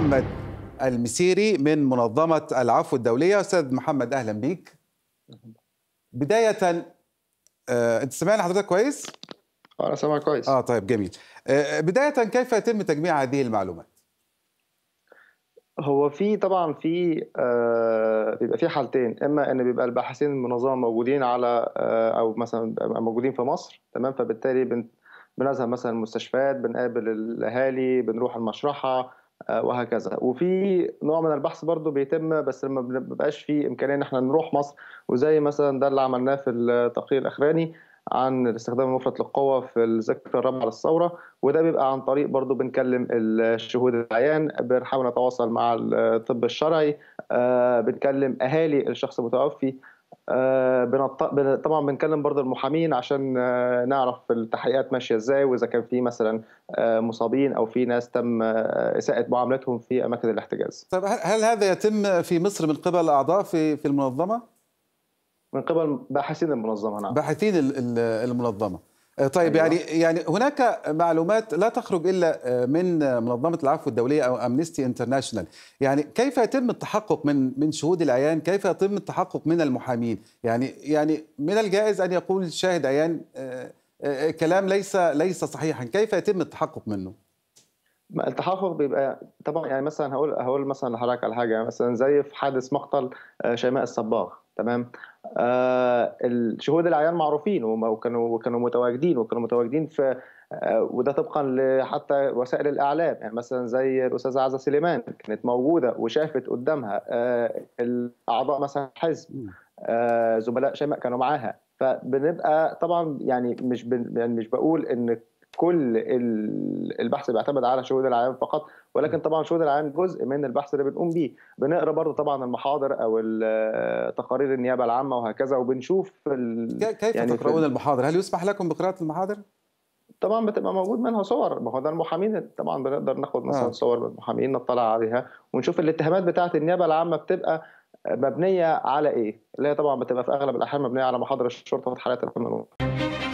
محمد المسيري من منظمة العفو الدولية أستاذ محمد أهلا بيك بداية آه، أنت سمعنا حضرتك كويس؟ أنا سامعك كويس آه طيب جميل آه، بداية كيف يتم تجميع هذه المعلومات؟ هو في طبعا في آه بيبقى في حالتين اما ان بيبقى الباحثين المنظمه موجودين على آه او مثلا موجودين في مصر تمام فبالتالي بنذهب مثلا المستشفيات بنقابل الاهالي بنروح المشرحه آه، وهكذا وفي نوع من البحث برضه بيتم بس لما بيبقاش في امكانيه ان احنا نروح مصر وزي مثلا ده اللي عملناه في التقرير الاخراني عن الاستخدام المفرط للقوه في الذكرى الرابعه للثوره وده بيبقى عن طريق برضه بنكلم الشهود العيان بنحاول نتواصل مع الطب الشرعي آه، بنكلم اهالي الشخص المتوفي آه، طبعا بنكلم برضه المحامين عشان آه، نعرف التحقيقات ماشيه ازاي واذا كان في مثلا آه، مصابين او في ناس تم اساءه معاملتهم في اماكن الاحتجاز. طيب هل هذا يتم في مصر من قبل اعضاء في في المنظمه؟ من قبل باحثين المنظمه نعم. باحثين المنظمه. طيب أيوة. يعني يعني هناك معلومات لا تخرج الا آه، من آه، منظمه العفو الدوليه او امنيستي انترناشونال يعني كيف يتم التحقق من من شهود العيان كيف يتم التحقق من المحامين يعني يعني من الجائز ان يقول شاهد عيان آه، كلام ليس ليس صحيحا كيف يتم التحقق منه التحقق بيبقى طبعا يعني مثلا هقول هقول مثلا لحضرتك على حاجه مثلا زي في حادث مقتل شيماء الصباغ تمام آه، شهود العيان معروفين وكانوا وكانوا متواجدين وكانوا متواجدين في آه، وده طبقا لحتى وسائل الاعلام يعني مثلا زي الاستاذه عزه سليمان كانت موجوده وشافت قدامها آه، اعضاء مثلا حزب زملاء شيماء كانوا معاها فبنبقى طبعا يعني مش يعني مش بقول ان كل البحث بيعتمد على شهود العيان فقط ولكن طبعا شهود العيان جزء من البحث اللي بنقوم بيه بنقرا برضه طبعا المحاضر او تقارير النيابه العامه وهكذا وبنشوف كيف يعني تقرؤون المحاضر هل يسمح لكم بقراءه المحاضر طبعا بتبقى موجود منها صور ما هو ده المحامين طبعا بنقدر ناخد مثلا آه. صور المحامين نطلع عليها ونشوف الاتهامات بتاعه النيابه العامه بتبقى مبنيه على ايه اللي هي طبعا بتبقى في اغلب الاحيان مبنيه على محاضر الشرطه في حالات الامن